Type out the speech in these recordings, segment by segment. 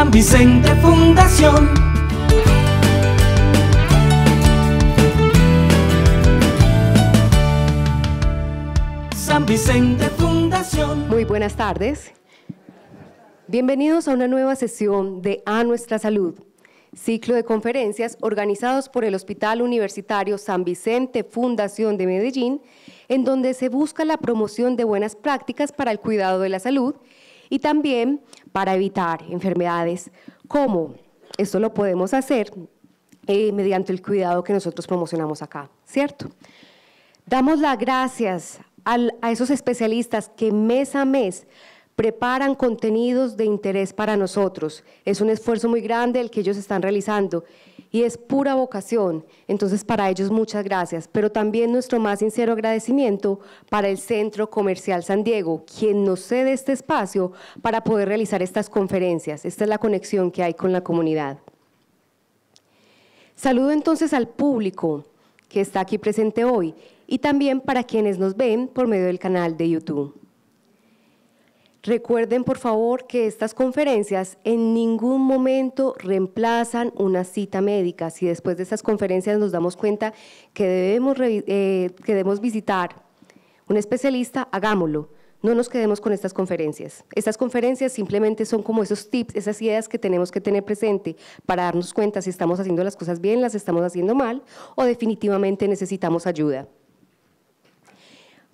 San Vicente Fundación. San Vicente Fundación. Muy buenas tardes. Bienvenidos a una nueva sesión de A Nuestra Salud, ciclo de conferencias organizados por el Hospital Universitario San Vicente Fundación de Medellín, en donde se busca la promoción de buenas prácticas para el cuidado de la salud y también para evitar enfermedades. ¿Cómo? Esto lo podemos hacer eh, mediante el cuidado que nosotros promocionamos acá, ¿cierto? Damos las gracias a esos especialistas que mes a mes preparan contenidos de interés para nosotros. Es un esfuerzo muy grande el que ellos están realizando y es pura vocación. Entonces, para ellos muchas gracias, pero también nuestro más sincero agradecimiento para el Centro Comercial San Diego, quien nos cede este espacio para poder realizar estas conferencias. Esta es la conexión que hay con la comunidad. Saludo entonces al público que está aquí presente hoy y también para quienes nos ven por medio del canal de YouTube. Recuerden, por favor, que estas conferencias en ningún momento reemplazan una cita médica. Si después de estas conferencias nos damos cuenta eh, que debemos, visitar un especialista, hagámoslo. No nos quedemos con estas conferencias. Estas conferencias simplemente son como esos tips, esas ideas que tenemos que tener presente para darnos cuenta si estamos haciendo las cosas bien, las estamos haciendo mal o definitivamente necesitamos ayuda.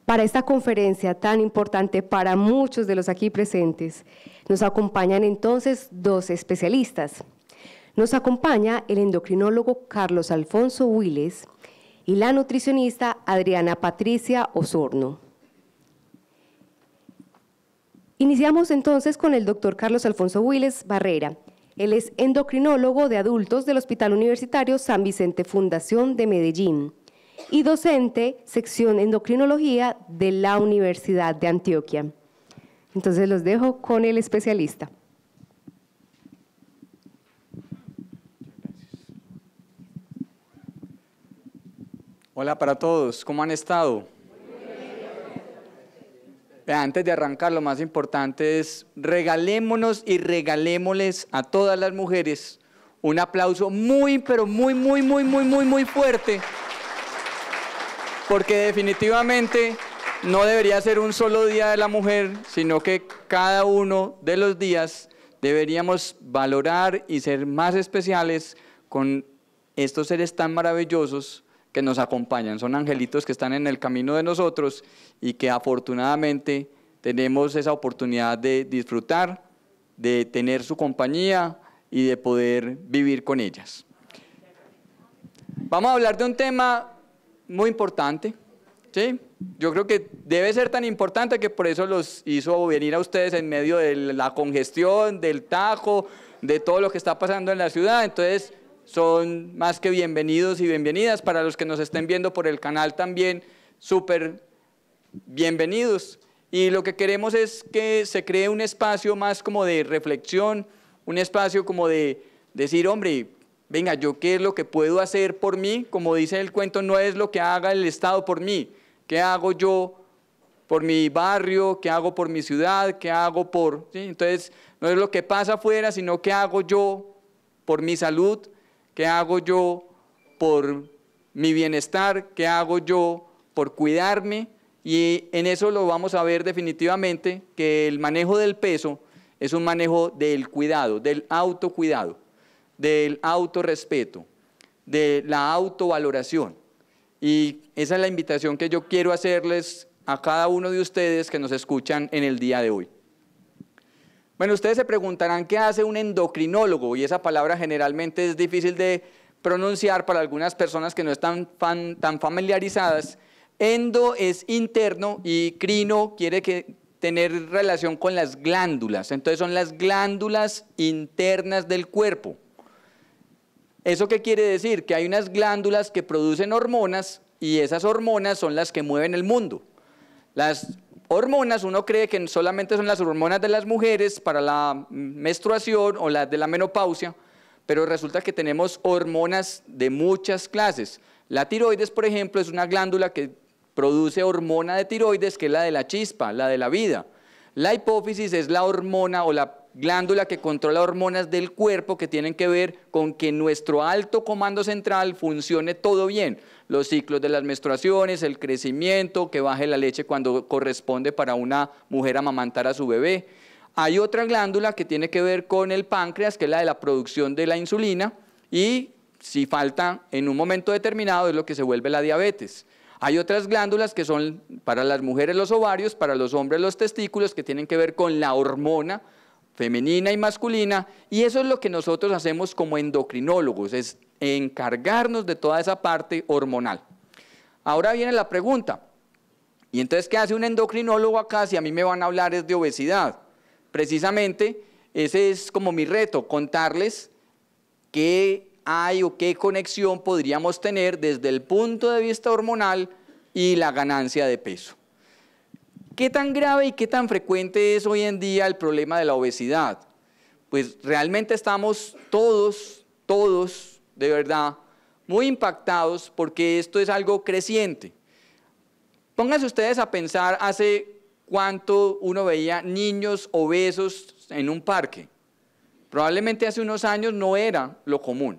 Para esta conferencia tan importante para muchos de los aquí presentes, nos acompañan entonces dos especialistas. Nos acompaña el endocrinólogo Carlos Alfonso Willes y la nutricionista Adriana Patricia Osorno. Iniciamos entonces con el doctor Carlos Alfonso Willes Barrera. Él es endocrinólogo de adultos del Hospital Universitario San Vicente Fundación de Medellín y docente, sección endocrinología de la Universidad de Antioquia. Entonces los dejo con el especialista. Hola para todos, ¿cómo han estado? antes de arrancar, lo más importante es regalémonos y regalémosles a todas las mujeres un aplauso muy, pero muy, muy, muy, muy, muy, muy fuerte porque definitivamente no debería ser un solo día de la mujer, sino que cada uno de los días deberíamos valorar y ser más especiales con estos seres tan maravillosos que nos acompañan. Son angelitos que están en el camino de nosotros y que afortunadamente tenemos esa oportunidad de disfrutar, de tener su compañía y de poder vivir con ellas. Vamos a hablar de un tema muy importante. ¿sí? Yo creo que debe ser tan importante que por eso los hizo venir a ustedes en medio de la congestión, del tajo, de todo lo que está pasando en la ciudad. Entonces, son más que bienvenidos y bienvenidas. Para los que nos estén viendo por el canal también, súper bienvenidos. Y lo que queremos es que se cree un espacio más como de reflexión, un espacio como de decir, hombre, Venga, ¿yo qué es lo que puedo hacer por mí? Como dice el cuento, no es lo que haga el Estado por mí. ¿Qué hago yo por mi barrio? ¿Qué hago por mi ciudad? ¿Qué hago por...? Entonces, no es lo que pasa afuera, sino qué hago yo por mi salud, qué hago yo por mi bienestar, qué hago yo por cuidarme. Y en eso lo vamos a ver definitivamente, que el manejo del peso es un manejo del cuidado, del autocuidado del autorrespeto, de la autovaloración. Y esa es la invitación que yo quiero hacerles a cada uno de ustedes que nos escuchan en el día de hoy. Bueno, ustedes se preguntarán qué hace un endocrinólogo y esa palabra generalmente es difícil de pronunciar para algunas personas que no están tan familiarizadas. Endo es interno y crino quiere que tener relación con las glándulas. Entonces son las glándulas internas del cuerpo. ¿Eso qué quiere decir? Que hay unas glándulas que producen hormonas y esas hormonas son las que mueven el mundo. Las hormonas, uno cree que solamente son las hormonas de las mujeres para la menstruación o las de la menopausia, pero resulta que tenemos hormonas de muchas clases. La tiroides, por ejemplo, es una glándula que produce hormona de tiroides, que es la de la chispa, la de la vida. La hipófisis es la hormona o la glándula que controla hormonas del cuerpo que tienen que ver con que nuestro alto comando central funcione todo bien. Los ciclos de las menstruaciones, el crecimiento, que baje la leche cuando corresponde para una mujer amamantar a su bebé. Hay otra glándula que tiene que ver con el páncreas, que es la de la producción de la insulina, y si falta en un momento determinado es lo que se vuelve la diabetes. Hay otras glándulas que son para las mujeres los ovarios, para los hombres los testículos, que tienen que ver con la hormona femenina y masculina, y eso es lo que nosotros hacemos como endocrinólogos, es encargarnos de toda esa parte hormonal. Ahora viene la pregunta, ¿y entonces qué hace un endocrinólogo acá si a mí me van a hablar es de obesidad? Precisamente ese es como mi reto, contarles qué hay o qué conexión podríamos tener desde el punto de vista hormonal y la ganancia de peso. ¿Qué tan grave y qué tan frecuente es hoy en día el problema de la obesidad? Pues realmente estamos todos, todos, de verdad, muy impactados porque esto es algo creciente. Pónganse ustedes a pensar hace cuánto uno veía niños obesos en un parque. Probablemente hace unos años no era lo común.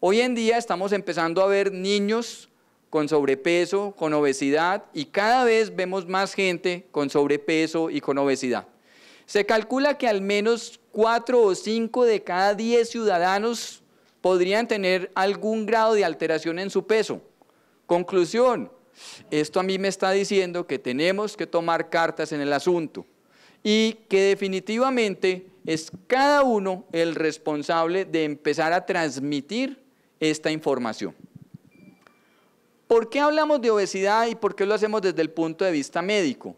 Hoy en día estamos empezando a ver niños con sobrepeso, con obesidad y cada vez vemos más gente con sobrepeso y con obesidad. Se calcula que al menos 4 o 5 de cada 10 ciudadanos podrían tener algún grado de alteración en su peso. Conclusión, esto a mí me está diciendo que tenemos que tomar cartas en el asunto y que definitivamente es cada uno el responsable de empezar a transmitir esta información. ¿Por qué hablamos de obesidad y por qué lo hacemos desde el punto de vista médico?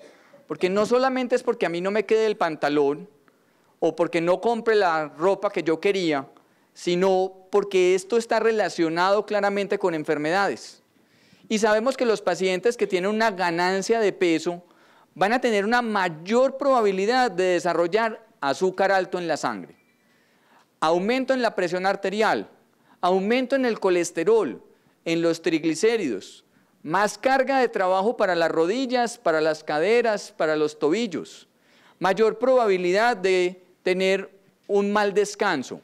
Porque no solamente es porque a mí no me quede el pantalón o porque no compre la ropa que yo quería, sino porque esto está relacionado claramente con enfermedades. Y sabemos que los pacientes que tienen una ganancia de peso van a tener una mayor probabilidad de desarrollar azúcar alto en la sangre, aumento en la presión arterial, aumento en el colesterol, en los triglicéridos, más carga de trabajo para las rodillas, para las caderas, para los tobillos, mayor probabilidad de tener un mal descanso.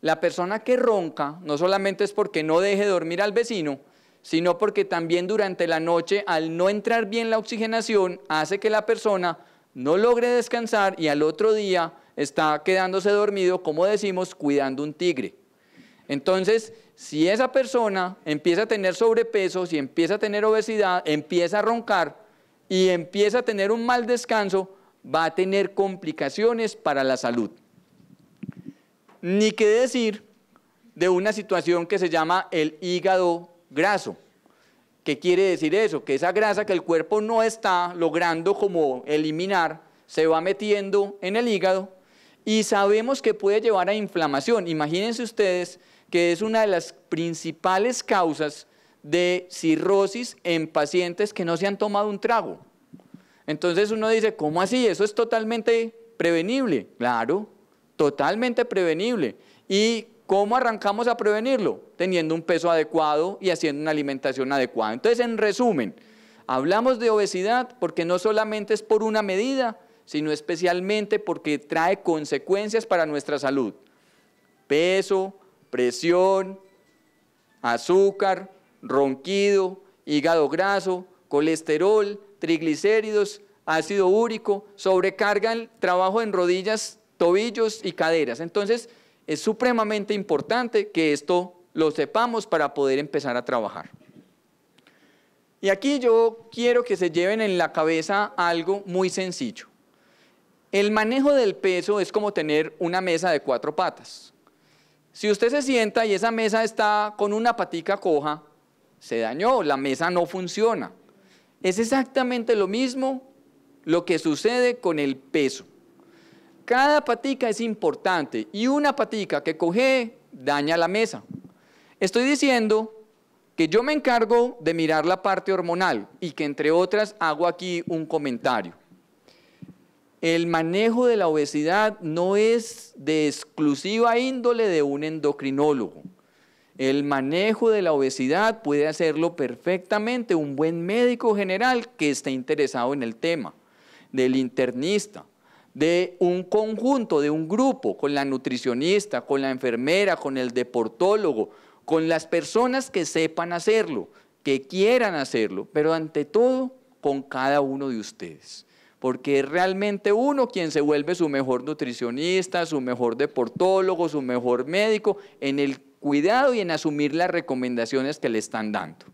La persona que ronca no solamente es porque no deje dormir al vecino, sino porque también durante la noche, al no entrar bien la oxigenación, hace que la persona no logre descansar y al otro día está quedándose dormido, como decimos, cuidando un tigre. Entonces, si esa persona empieza a tener sobrepeso, si empieza a tener obesidad, empieza a roncar y empieza a tener un mal descanso, va a tener complicaciones para la salud. Ni qué decir de una situación que se llama el hígado graso. ¿Qué quiere decir eso? Que esa grasa que el cuerpo no está logrando como eliminar, se va metiendo en el hígado y sabemos que puede llevar a inflamación. Imagínense ustedes que es una de las principales causas de cirrosis en pacientes que no se han tomado un trago. Entonces uno dice, ¿cómo así? Eso es totalmente prevenible. Claro, totalmente prevenible. ¿Y cómo arrancamos a prevenirlo? Teniendo un peso adecuado y haciendo una alimentación adecuada. Entonces, en resumen, hablamos de obesidad porque no solamente es por una medida, sino especialmente porque trae consecuencias para nuestra salud. Peso, presión, azúcar, ronquido, hígado graso, colesterol, triglicéridos, ácido úrico, sobrecarga el trabajo en rodillas, tobillos y caderas. Entonces, es supremamente importante que esto lo sepamos para poder empezar a trabajar. Y aquí yo quiero que se lleven en la cabeza algo muy sencillo. El manejo del peso es como tener una mesa de cuatro patas. Si usted se sienta y esa mesa está con una patica coja, se dañó, la mesa no funciona. Es exactamente lo mismo lo que sucede con el peso. Cada patica es importante y una patica que coge daña la mesa. Estoy diciendo que yo me encargo de mirar la parte hormonal y que entre otras hago aquí un comentario el manejo de la obesidad no es de exclusiva índole de un endocrinólogo. El manejo de la obesidad puede hacerlo perfectamente un buen médico general que esté interesado en el tema, del internista, de un conjunto, de un grupo, con la nutricionista, con la enfermera, con el deportólogo, con las personas que sepan hacerlo, que quieran hacerlo, pero ante todo con cada uno de ustedes porque es realmente uno quien se vuelve su mejor nutricionista, su mejor deportólogo, su mejor médico en el cuidado y en asumir las recomendaciones que le están dando.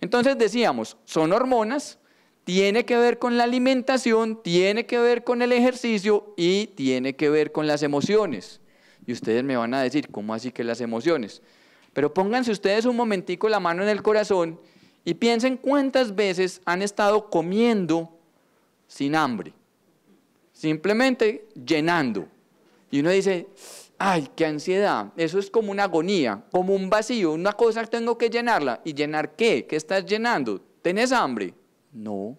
Entonces decíamos, son hormonas, tiene que ver con la alimentación, tiene que ver con el ejercicio y tiene que ver con las emociones. Y ustedes me van a decir, ¿cómo así que las emociones? Pero pónganse ustedes un momentico la mano en el corazón y piensen cuántas veces han estado comiendo sin hambre, simplemente llenando. Y uno dice, ay, qué ansiedad, eso es como una agonía, como un vacío, una cosa tengo que llenarla. ¿Y llenar qué? ¿Qué estás llenando? ¿Tenés hambre? No.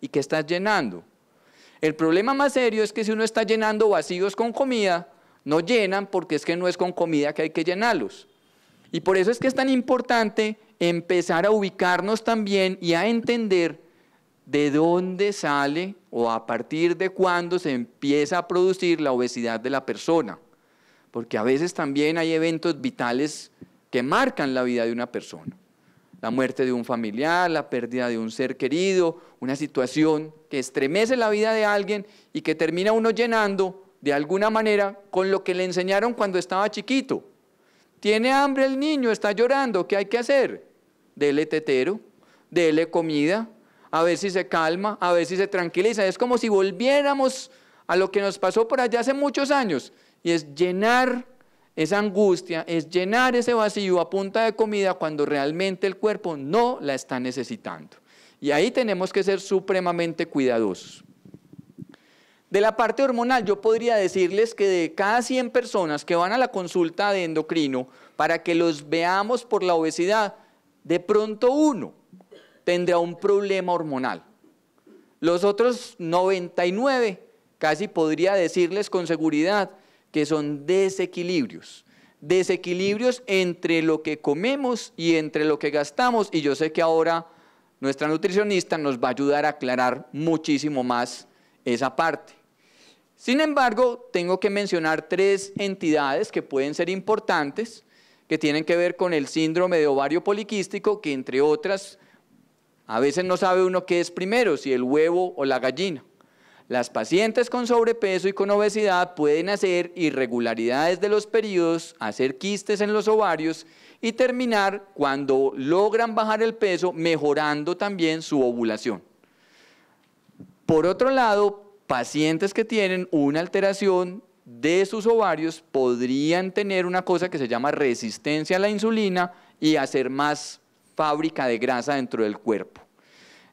¿Y qué estás llenando? El problema más serio es que si uno está llenando vacíos con comida, no llenan porque es que no es con comida que hay que llenarlos. Y por eso es que es tan importante empezar a ubicarnos también y a entender de dónde sale o a partir de cuándo se empieza a producir la obesidad de la persona. Porque a veces también hay eventos vitales que marcan la vida de una persona. La muerte de un familiar, la pérdida de un ser querido, una situación que estremece la vida de alguien y que termina uno llenando de alguna manera con lo que le enseñaron cuando estaba chiquito. Tiene hambre el niño, está llorando, ¿qué hay que hacer? Dele tetero, dele comida, a ver si se calma, a ver si se tranquiliza. Es como si volviéramos a lo que nos pasó por allá hace muchos años. Y es llenar esa angustia, es llenar ese vacío a punta de comida cuando realmente el cuerpo no la está necesitando. Y ahí tenemos que ser supremamente cuidadosos. De la parte hormonal, yo podría decirles que de cada 100 personas que van a la consulta de endocrino para que los veamos por la obesidad, de pronto uno tendrá un problema hormonal. Los otros 99, casi podría decirles con seguridad, que son desequilibrios. Desequilibrios entre lo que comemos y entre lo que gastamos. Y yo sé que ahora nuestra nutricionista nos va a ayudar a aclarar muchísimo más esa parte. Sin embargo, tengo que mencionar tres entidades que pueden ser importantes, que tienen que ver con el síndrome de ovario poliquístico, que entre otras a veces no sabe uno qué es primero, si el huevo o la gallina. Las pacientes con sobrepeso y con obesidad pueden hacer irregularidades de los periodos, hacer quistes en los ovarios y terminar cuando logran bajar el peso mejorando también su ovulación. Por otro lado, pacientes que tienen una alteración de sus ovarios podrían tener una cosa que se llama resistencia a la insulina y hacer más fábrica de grasa dentro del cuerpo.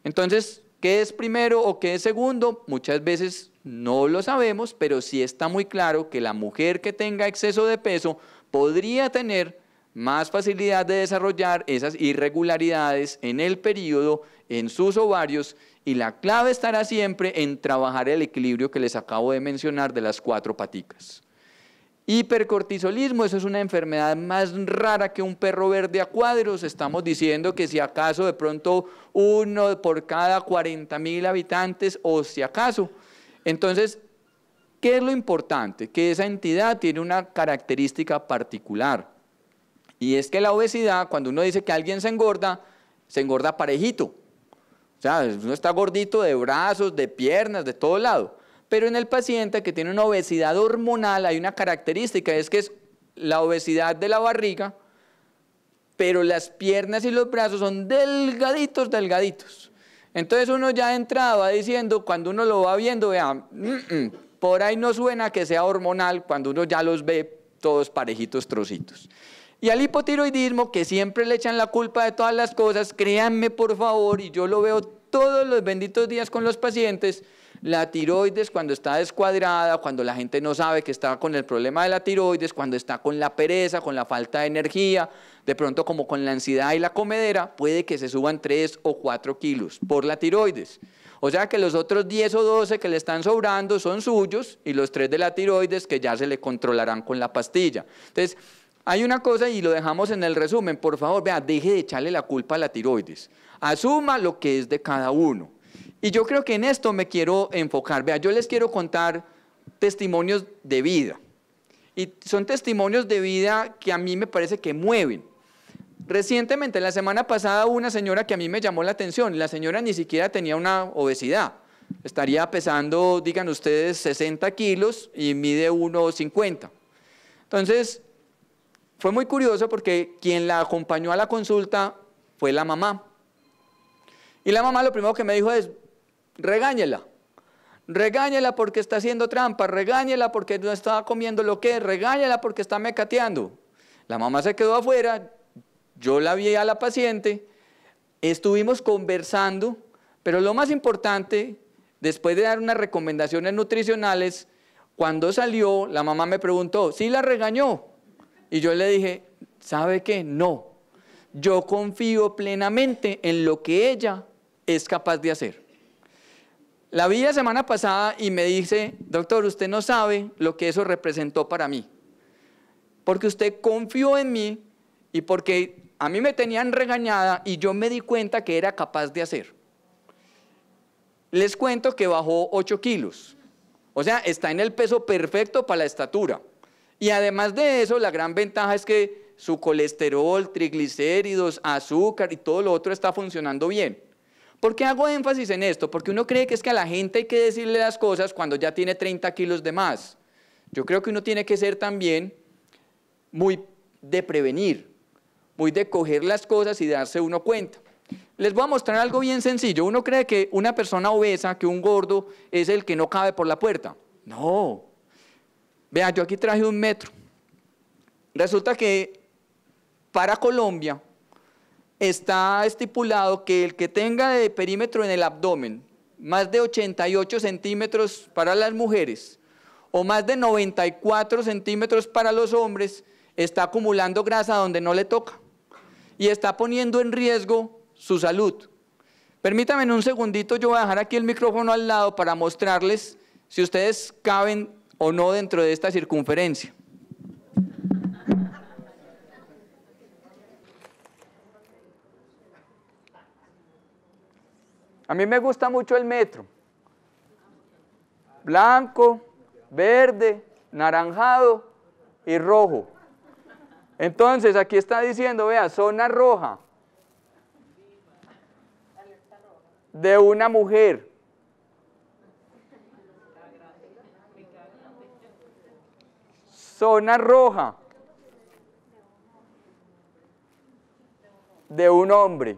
Entonces, ¿qué es primero o qué es segundo? Muchas veces no lo sabemos, pero sí está muy claro que la mujer que tenga exceso de peso podría tener más facilidad de desarrollar esas irregularidades en el periodo, en sus ovarios, y la clave estará siempre en trabajar el equilibrio que les acabo de mencionar de las cuatro paticas. Hipercortisolismo, eso es una enfermedad más rara que un perro verde a cuadros. Estamos diciendo que si acaso de pronto uno por cada 40 mil habitantes o si acaso. Entonces, ¿qué es lo importante? Que esa entidad tiene una característica particular. Y es que la obesidad, cuando uno dice que alguien se engorda, se engorda parejito. O sea, uno está gordito de brazos, de piernas, de todo lado. Pero en el paciente que tiene una obesidad hormonal hay una característica, es que es la obesidad de la barriga, pero las piernas y los brazos son delgaditos, delgaditos. Entonces uno ya entraba diciendo, cuando uno lo va viendo, vea, por ahí no suena que sea hormonal cuando uno ya los ve todos parejitos trocitos. Y al hipotiroidismo, que siempre le echan la culpa de todas las cosas, créanme por favor, y yo lo veo todos los benditos días con los pacientes, la tiroides cuando está descuadrada, cuando la gente no sabe que está con el problema de la tiroides, cuando está con la pereza, con la falta de energía, de pronto como con la ansiedad y la comedera, puede que se suban 3 o 4 kilos por la tiroides. O sea que los otros 10 o 12 que le están sobrando son suyos y los 3 de la tiroides que ya se le controlarán con la pastilla. Entonces, hay una cosa y lo dejamos en el resumen. Por favor, vea, deje de echarle la culpa a la tiroides. Asuma lo que es de cada uno. Y yo creo que en esto me quiero enfocar. Vea, yo les quiero contar testimonios de vida. Y son testimonios de vida que a mí me parece que mueven. Recientemente, la semana pasada, una señora que a mí me llamó la atención. La señora ni siquiera tenía una obesidad. Estaría pesando, digan ustedes, 60 kilos y mide 1,50. Entonces, fue muy curioso porque quien la acompañó a la consulta fue la mamá. Y la mamá lo primero que me dijo es, regáñela. Regáñela porque está haciendo trampa, regáñela porque no estaba comiendo lo que es, regáñela porque está mecateando. La mamá se quedó afuera, yo la vi a la paciente, estuvimos conversando, pero lo más importante, después de dar unas recomendaciones nutricionales, cuando salió, la mamá me preguntó, ¿sí la regañó? Y yo le dije, ¿sabe qué? No. Yo confío plenamente en lo que ella es capaz de hacer. La vi la semana pasada y me dice, doctor, usted no sabe lo que eso representó para mí. Porque usted confió en mí y porque a mí me tenían regañada y yo me di cuenta que era capaz de hacer. Les cuento que bajó 8 kilos. O sea, está en el peso perfecto para la estatura. Y además de eso, la gran ventaja es que su colesterol, triglicéridos, azúcar y todo lo otro está funcionando bien. ¿Por qué hago énfasis en esto? Porque uno cree que es que a la gente hay que decirle las cosas cuando ya tiene 30 kilos de más. Yo creo que uno tiene que ser también muy de prevenir, muy de coger las cosas y darse uno cuenta. Les voy a mostrar algo bien sencillo. Uno cree que una persona obesa, que un gordo, es el que no cabe por la puerta. No. Vea, yo aquí traje un metro. Resulta que para Colombia, está estipulado que el que tenga de perímetro en el abdomen más de 88 centímetros para las mujeres o más de 94 centímetros para los hombres, está acumulando grasa donde no le toca y está poniendo en riesgo su salud. Permítanme un segundito, yo voy a dejar aquí el micrófono al lado para mostrarles si ustedes caben o no dentro de esta circunferencia. A mí me gusta mucho el metro. Blanco, verde, naranjado y rojo. Entonces aquí está diciendo, vea, zona roja de una mujer. Zona roja de un hombre.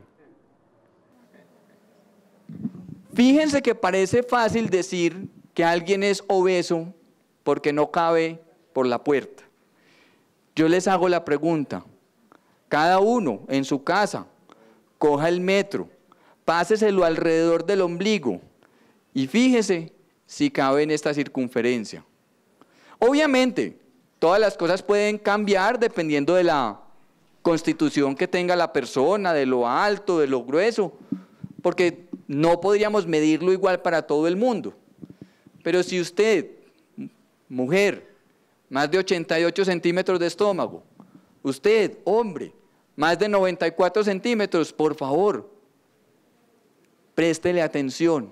Fíjense que parece fácil decir que alguien es obeso porque no cabe por la puerta. Yo les hago la pregunta, cada uno en su casa, coja el metro, páseselo alrededor del ombligo y fíjese si cabe en esta circunferencia. Obviamente, todas las cosas pueden cambiar dependiendo de la constitución que tenga la persona, de lo alto, de lo grueso, porque no podríamos medirlo igual para todo el mundo. Pero si usted, mujer, más de 88 centímetros de estómago, usted, hombre, más de 94 centímetros, por favor, préstele atención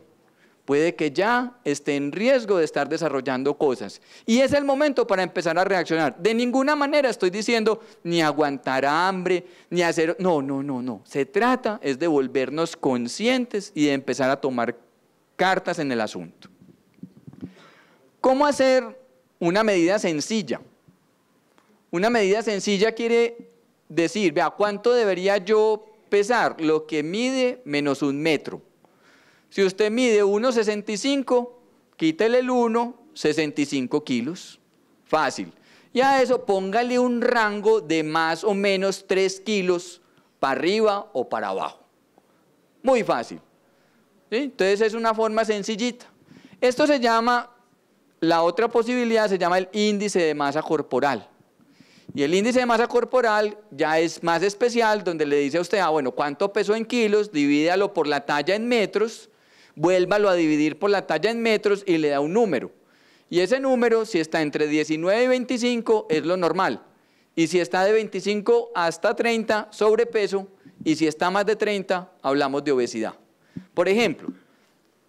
puede que ya esté en riesgo de estar desarrollando cosas. Y es el momento para empezar a reaccionar. De ninguna manera estoy diciendo ni aguantar hambre, ni hacer... No, no, no, no. Se trata es de volvernos conscientes y de empezar a tomar cartas en el asunto. ¿Cómo hacer una medida sencilla? Una medida sencilla quiere decir, vea, ¿cuánto debería yo pesar? Lo que mide menos un metro. Si usted mide 1,65, quítele el 1,65 65 kilos. Fácil. Y a eso póngale un rango de más o menos 3 kilos para arriba o para abajo. Muy fácil. Entonces es una forma sencillita. Esto se llama, la otra posibilidad se llama el índice de masa corporal. Y el índice de masa corporal ya es más especial, donde le dice a usted, ah, bueno, ¿cuánto peso en kilos? Divídalo por la talla en metros vuélvalo a dividir por la talla en metros y le da un número. Y ese número, si está entre 19 y 25, es lo normal. Y si está de 25 hasta 30, sobrepeso. Y si está más de 30, hablamos de obesidad. Por ejemplo,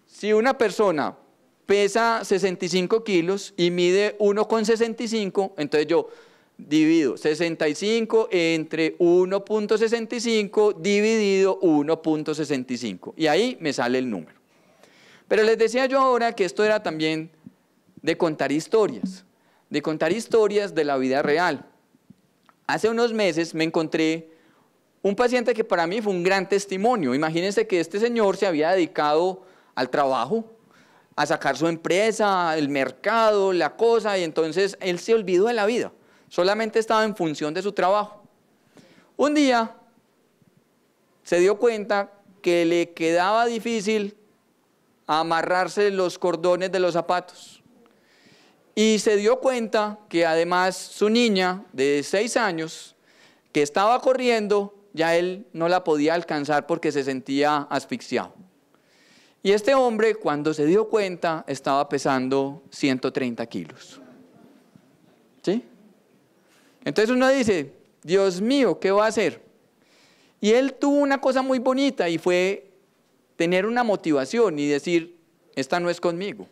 si una persona pesa 65 kilos y mide 1,65, entonces yo divido 65 entre 1.65 dividido 1.65. Y ahí me sale el número. Pero les decía yo ahora que esto era también de contar historias, de contar historias de la vida real. Hace unos meses me encontré un paciente que para mí fue un gran testimonio. Imagínense que este señor se había dedicado al trabajo, a sacar su empresa, el mercado, la cosa, y entonces él se olvidó de la vida. Solamente estaba en función de su trabajo. Un día se dio cuenta que le quedaba difícil amarrarse los cordones de los zapatos. Y se dio cuenta que además su niña de seis años, que estaba corriendo, ya él no la podía alcanzar porque se sentía asfixiado. Y este hombre, cuando se dio cuenta, estaba pesando 130 kilos. ¿Sí? Entonces uno dice, Dios mío, ¿qué va a hacer? Y él tuvo una cosa muy bonita y fue tener una motivación y decir, esta no es conmigo,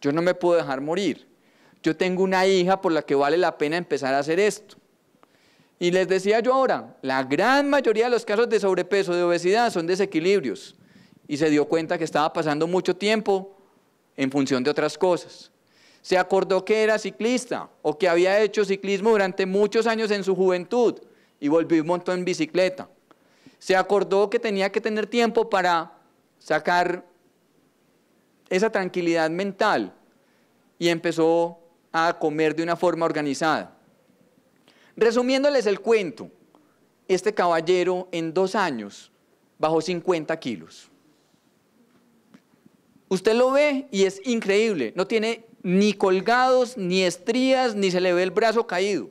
yo no me puedo dejar morir, yo tengo una hija por la que vale la pena empezar a hacer esto. Y les decía yo ahora, la gran mayoría de los casos de sobrepeso, de obesidad, son desequilibrios. Y se dio cuenta que estaba pasando mucho tiempo en función de otras cosas. Se acordó que era ciclista o que había hecho ciclismo durante muchos años en su juventud y volvió un montón en bicicleta. Se acordó que tenía que tener tiempo para sacar esa tranquilidad mental y empezó a comer de una forma organizada. Resumiéndoles el cuento, este caballero en dos años bajó 50 kilos. Usted lo ve y es increíble, no tiene ni colgados, ni estrías, ni se le ve el brazo caído.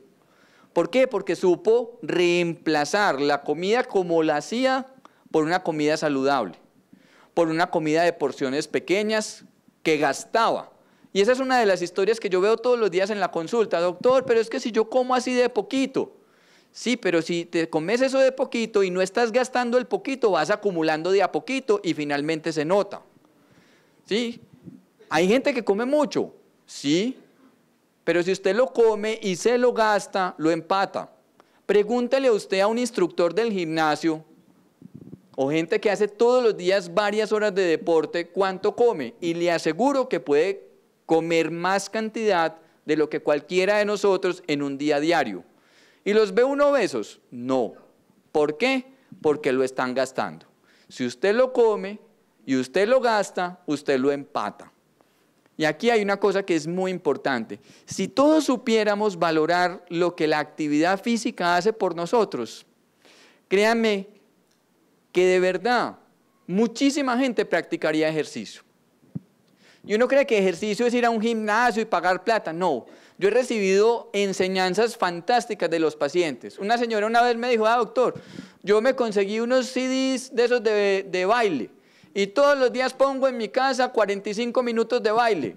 ¿Por qué? Porque supo reemplazar la comida como la hacía por una comida saludable por una comida de porciones pequeñas que gastaba. Y esa es una de las historias que yo veo todos los días en la consulta. Doctor, pero es que si yo como así de poquito. Sí, pero si te comes eso de poquito y no estás gastando el poquito, vas acumulando de a poquito y finalmente se nota. ¿Sí? Hay gente que come mucho. Sí. Pero si usted lo come y se lo gasta, lo empata. Pregúntele a usted a un instructor del gimnasio o gente que hace todos los días varias horas de deporte, ¿cuánto come? Y le aseguro que puede comer más cantidad de lo que cualquiera de nosotros en un día diario. ¿Y los ve uno obesos? No. ¿Por qué? Porque lo están gastando. Si usted lo come y usted lo gasta, usted lo empata. Y aquí hay una cosa que es muy importante. Si todos supiéramos valorar lo que la actividad física hace por nosotros, créanme que de verdad muchísima gente practicaría ejercicio. Y uno cree que ejercicio es ir a un gimnasio y pagar plata. No, yo he recibido enseñanzas fantásticas de los pacientes. Una señora una vez me dijo, ah, doctor, yo me conseguí unos CDs de esos de baile y todos los días pongo en mi casa 45 minutos de baile.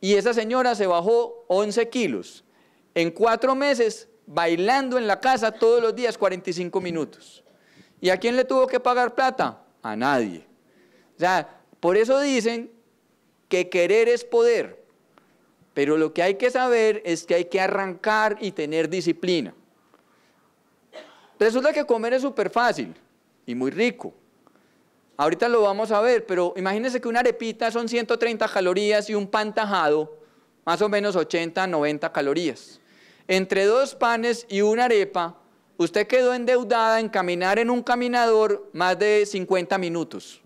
Y esa señora se bajó 11 kilos en cuatro meses bailando en la casa todos los días 45 minutos. ¿Y a quién le tuvo que pagar plata? A nadie. O sea, por eso dicen que querer es poder, pero lo que hay que saber es que hay que arrancar y tener disciplina. Resulta que comer es súper fácil y muy rico. Ahorita lo vamos a ver, pero imagínense que una arepita son 130 calorías y un pan tajado, más o menos 80, 90 calorías. Entre dos panes y una arepa usted quedó endeudada en caminar en un caminador más de 50 minutos.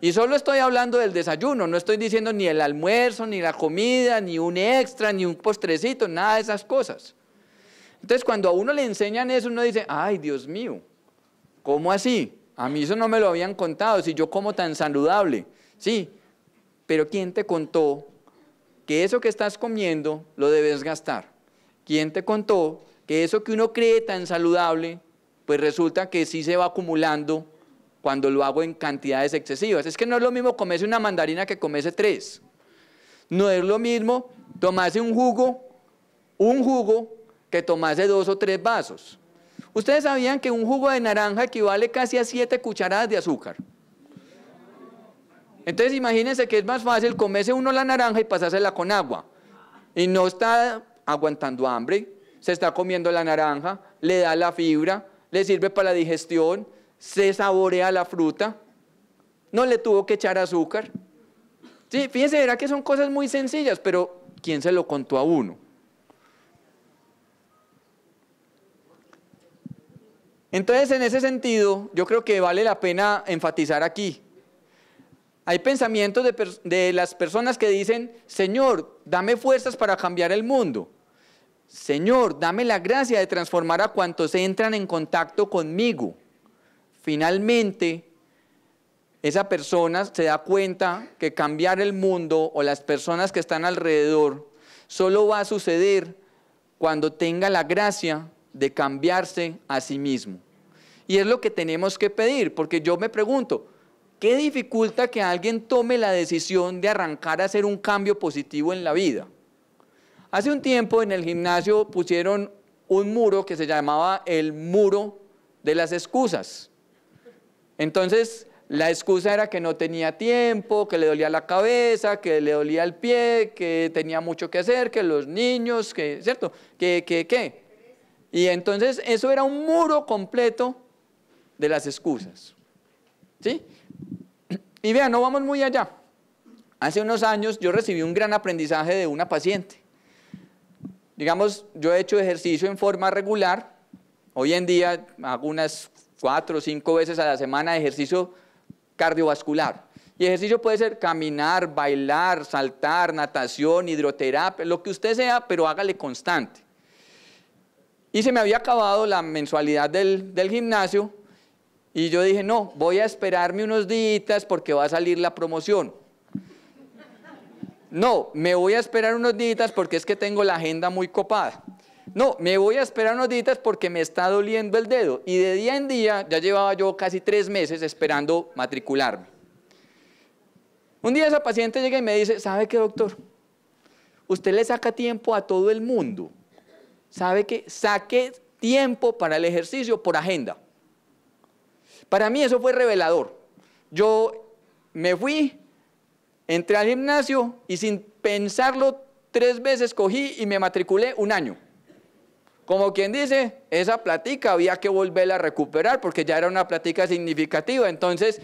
Y solo estoy hablando del desayuno, no estoy diciendo ni el almuerzo, ni la comida, ni un extra, ni un postrecito, nada de esas cosas. Entonces cuando a uno le enseñan eso, uno dice, ay Dios mío, ¿cómo así? A mí eso no me lo habían contado, si yo como tan saludable. Sí, pero ¿quién te contó que eso que estás comiendo lo debes gastar? ¿Quién te contó que eso que uno cree tan saludable, pues resulta que sí se va acumulando cuando lo hago en cantidades excesivas. Es que no es lo mismo comerse una mandarina que comerse tres. No es lo mismo tomarse un jugo, un jugo, que tomarse dos o tres vasos. Ustedes sabían que un jugo de naranja equivale casi a siete cucharadas de azúcar. Entonces imagínense que es más fácil comerse uno la naranja y pasársela con agua. Y no está aguantando hambre, se está comiendo la naranja, le da la fibra, le sirve para la digestión, se saborea la fruta, no le tuvo que echar azúcar. Sí, fíjense, verá que son cosas muy sencillas, pero ¿quién se lo contó a uno? Entonces, en ese sentido, yo creo que vale la pena enfatizar aquí. Hay pensamientos de las personas que dicen, Señor, dame fuerzas para cambiar el mundo. Señor, dame la gracia de transformar a cuantos entran en contacto conmigo. Finalmente, esa persona se da cuenta que cambiar el mundo o las personas que están alrededor solo va a suceder cuando tenga la gracia de cambiarse a sí mismo. Y es lo que tenemos que pedir, porque yo me pregunto, ¿qué dificulta que alguien tome la decisión de arrancar a hacer un cambio positivo en la vida? Hace un tiempo en el gimnasio pusieron un muro que se llamaba el muro de las excusas. Entonces, la excusa era que no tenía tiempo, que le dolía la cabeza, que le dolía el pie, que tenía mucho que hacer, que los niños, que, ¿cierto? Que, que, qué? Y entonces eso era un muro completo de las excusas. ¿Sí? Y vean, no vamos muy allá. Hace unos años yo recibí un gran aprendizaje de una paciente digamos, yo he hecho ejercicio en forma regular. Hoy en día hago unas cuatro o cinco veces a la semana ejercicio cardiovascular. Y ejercicio puede ser caminar, bailar, saltar, natación, hidroterapia, lo que usted sea, pero hágale constante. Y se me había acabado la mensualidad del, del gimnasio y yo dije, no, voy a esperarme unos días porque va a salir la promoción. No, me voy a esperar unos días porque es que tengo la agenda muy copada. No, me voy a esperar unos días porque me está doliendo el dedo. Y de día en día ya llevaba yo casi tres meses esperando matricularme. Un día esa paciente llega y me dice, ¿sabe qué doctor? Usted le saca tiempo a todo el mundo. ¿Sabe qué? Saque tiempo para el ejercicio por agenda. Para mí eso fue revelador. Yo me fui Entré al gimnasio y sin pensarlo tres veces cogí y me matriculé un año. Como quien dice, esa platica había que volverla a recuperar porque ya era una platica significativa. Entonces,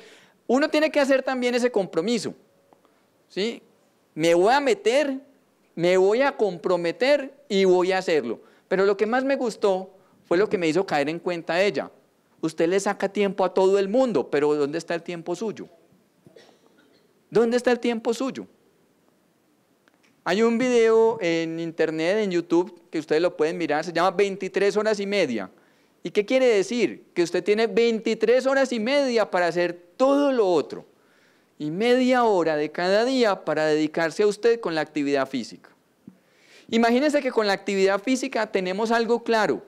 uno tiene que hacer también ese compromiso. ¿sí? Me voy a meter, me voy a comprometer y voy a hacerlo. Pero lo que más me gustó fue lo que me hizo caer en cuenta ella. Usted le saca tiempo a todo el mundo, pero ¿dónde está el tiempo suyo? ¿Dónde está el tiempo suyo? Hay un video en internet, en YouTube, que ustedes lo pueden mirar, se llama 23 horas y media. ¿Y qué quiere decir? Que usted tiene 23 horas y media para hacer todo lo otro y media hora de cada día para dedicarse a usted con la actividad física. Imagínense que con la actividad física tenemos algo claro.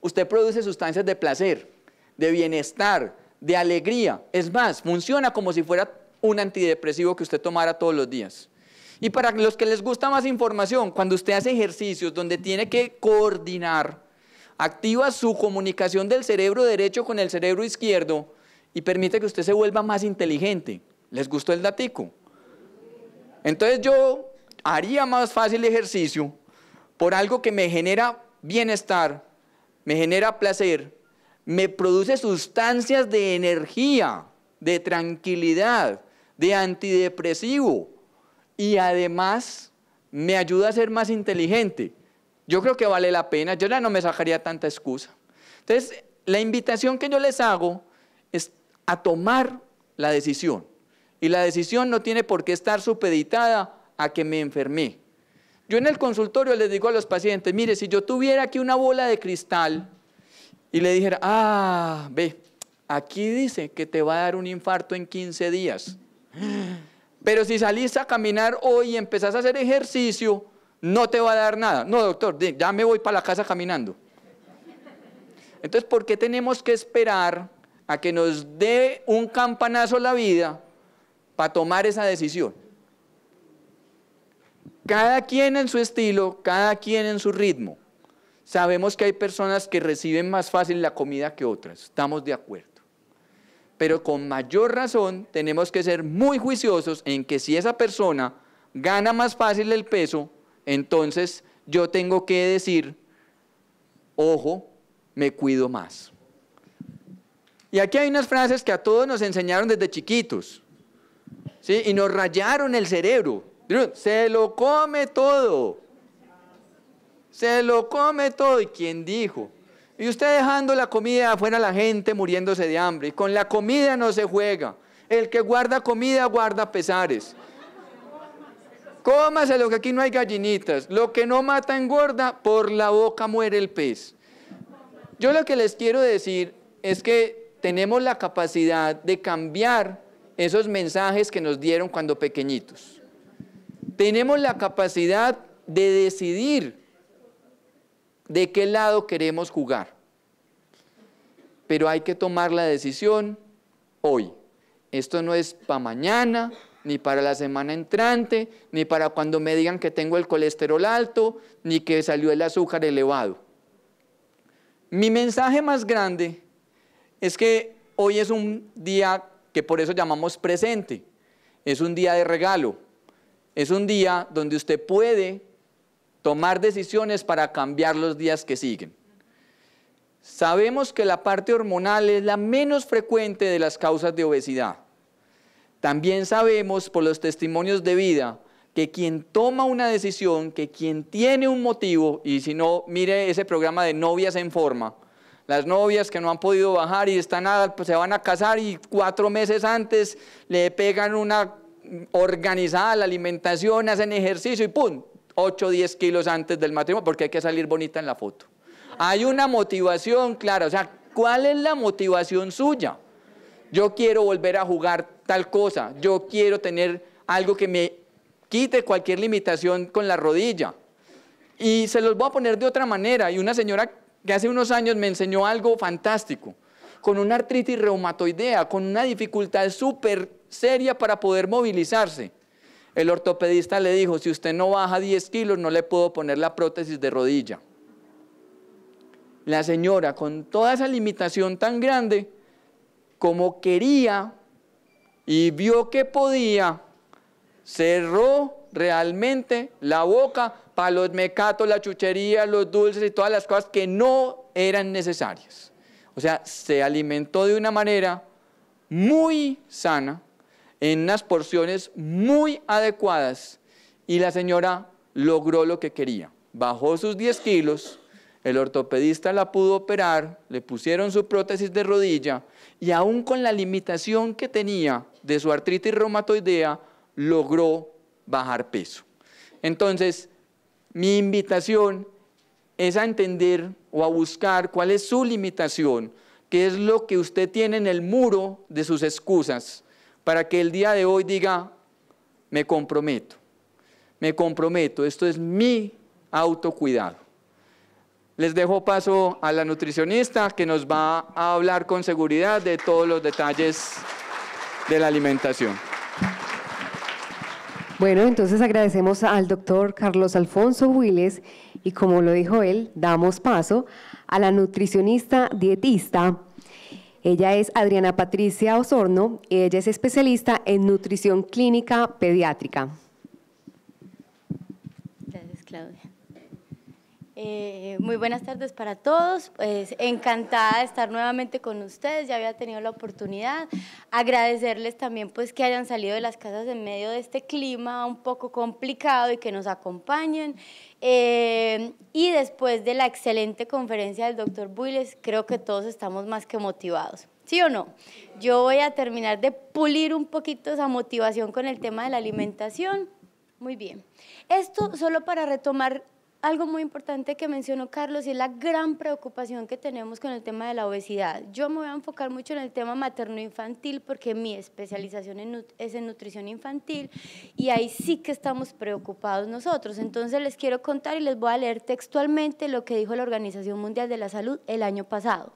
Usted produce sustancias de placer, de bienestar, de alegría. Es más, funciona como si fuera un antidepresivo que usted tomara todos los días. Y para los que les gusta más información, cuando usted hace ejercicios donde tiene que coordinar, activa su comunicación del cerebro derecho con el cerebro izquierdo y permite que usted se vuelva más inteligente. ¿Les gustó el datico? Entonces yo haría más fácil ejercicio por algo que me genera bienestar, me genera placer, me produce sustancias de energía, de tranquilidad, de antidepresivo y además me ayuda a ser más inteligente. Yo creo que vale la pena, yo ya no me sacaría tanta excusa. Entonces, la invitación que yo les hago es a tomar la decisión. Y la decisión no tiene por qué estar supeditada a que me enfermé. Yo en el consultorio les digo a los pacientes, mire, si yo tuviera aquí una bola de cristal y le dijera, ah, ve, aquí dice que te va a dar un infarto en 15 días. Pero si salís a caminar hoy y empezás a hacer ejercicio, no te va a dar nada. No, doctor, ya me voy para la casa caminando. Entonces, ¿por qué tenemos que esperar a que nos dé un campanazo la vida para tomar esa decisión? Cada quien en su estilo, cada quien en su ritmo. Sabemos que hay personas que reciben más fácil la comida que otras, estamos de acuerdo pero con mayor razón tenemos que ser muy juiciosos en que si esa persona gana más fácil el peso, entonces yo tengo que decir, ojo, me cuido más. Y aquí hay unas frases que a todos nos enseñaron desde chiquitos, y nos rayaron el cerebro. Se lo come todo. Se lo come todo. ¿Y quién dijo? Y usted dejando la comida afuera la gente muriéndose de hambre. Y con la comida no se juega. El que guarda comida guarda pesares. Cómase lo que aquí no hay gallinitas. Lo que no mata engorda, por la boca muere el pez. Yo lo que les quiero decir es que tenemos la capacidad de cambiar esos mensajes que nos dieron cuando pequeñitos. Tenemos la capacidad de decidir de qué lado queremos jugar. Pero hay que tomar la decisión hoy. Esto no es para mañana, ni para la semana entrante, ni para cuando me digan que tengo el colesterol alto, ni que salió el azúcar elevado. Mi mensaje más grande es que hoy es un día que por eso llamamos presente. Es un día de regalo. Es un día donde usted puede tomar decisiones para cambiar los días que siguen. Sabemos que la parte hormonal es la menos frecuente de las causas de obesidad. También sabemos por los testimonios de vida que quien toma una decisión, que quien tiene un motivo, y si no, mire ese programa de novias en forma, las novias que no han podido bajar y están nada pues, se van a casar y cuatro meses antes le pegan una organizada la alimentación, hacen ejercicio y ¡pum! 8 o 10 kilos antes del matrimonio porque hay que salir bonita en la foto. Hay una motivación clara, o sea, ¿cuál es la motivación suya? Yo quiero volver a jugar tal cosa, yo quiero tener algo que me quite cualquier limitación con la rodilla. Y se los voy a poner de otra manera. Y una señora que hace unos años me enseñó algo fantástico, con una artritis reumatoidea, con una dificultad súper seria para poder movilizarse. El ortopedista le dijo, si usted no baja 10 kilos, no le puedo poner la prótesis de rodilla. La señora, con toda esa limitación tan grande, como quería y vio que podía, cerró realmente la boca para los mecatos, la chuchería, los dulces y todas las cosas que no eran necesarias. O sea, se alimentó de una manera muy sana, en unas porciones muy adecuadas y la señora logró lo que quería. Bajó sus 10 kilos, el ortopedista la pudo operar, le pusieron su prótesis de rodilla y aún con la limitación que tenía de su artritis reumatoidea, logró bajar peso. Entonces, mi invitación es a entender o a buscar cuál es su limitación, qué es lo que usted tiene en el muro de sus excusas para que el día de hoy diga, me comprometo, me comprometo, esto es mi autocuidado. Les dejo paso a la nutricionista que nos va a hablar con seguridad de todos los detalles de la alimentación. Bueno, entonces agradecemos al doctor Carlos Alfonso Willes y como lo dijo él, damos paso a la nutricionista dietista ella es Adriana Patricia Osorno, y ella es especialista en nutrición clínica pediátrica. Gracias, Claudia. Eh, muy buenas tardes para todos. Pues, encantada de estar nuevamente con ustedes. Ya había tenido la oportunidad. Agradecerles también pues que hayan salido de las casas en medio de este clima un poco complicado y que nos acompañen. Eh, y después de la excelente conferencia del doctor Builes, creo que todos estamos más que motivados. ¿Sí o no? Yo voy a terminar de pulir un poquito esa motivación con el tema de la alimentación. Muy bien. Esto solo para retomar algo muy importante que mencionó Carlos y es la gran preocupación que tenemos con el tema de la obesidad. Yo me voy a enfocar mucho en el tema materno-infantil porque mi especialización es en nutrición infantil y ahí sí que estamos preocupados nosotros. Entonces les quiero contar y les voy a leer textualmente lo que dijo la Organización Mundial de la Salud el año pasado.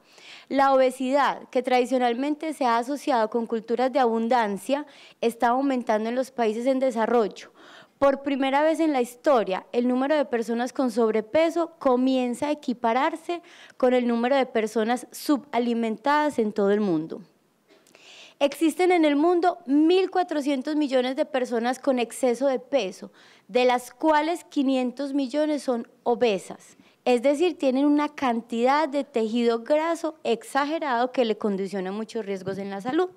La obesidad, que tradicionalmente se ha asociado con culturas de abundancia, está aumentando en los países en desarrollo por primera vez en la historia, el número de personas con sobrepeso comienza a equipararse con el número de personas subalimentadas en todo el mundo. Existen en el mundo 1.400 millones de personas con exceso de peso, de las cuales 500 millones son obesas, es decir, tienen una cantidad de tejido graso exagerado que le condiciona muchos riesgos en la salud.